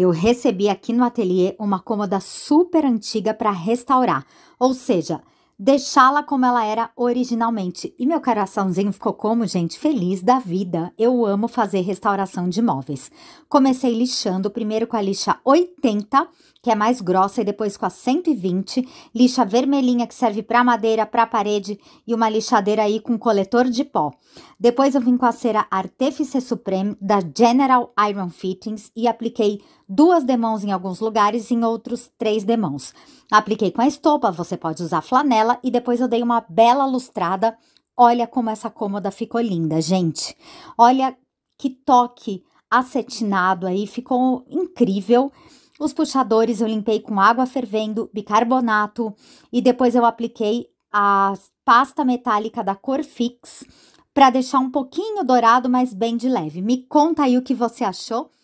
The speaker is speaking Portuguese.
Eu recebi aqui no ateliê uma cômoda super antiga para restaurar, ou seja, deixá-la como ela era originalmente. E meu coraçãozinho ficou como, gente, feliz da vida. Eu amo fazer restauração de móveis. Comecei lixando, primeiro com a lixa 80, que é mais grossa, e depois com a 120, lixa vermelhinha que serve para madeira, para parede e uma lixadeira aí com coletor de pó. Depois eu vim com a cera Artefice Supreme da General Iron Fittings e apliquei duas demãos em alguns lugares, em outros três demãos. Apliquei com a estopa, você pode usar flanela e depois eu dei uma bela lustrada. Olha como essa cômoda ficou linda, gente. Olha que toque acetinado aí, ficou incrível. Os puxadores eu limpei com água fervendo, bicarbonato e depois eu apliquei a pasta metálica da cor fix para deixar um pouquinho dourado, mas bem de leve. Me conta aí o que você achou.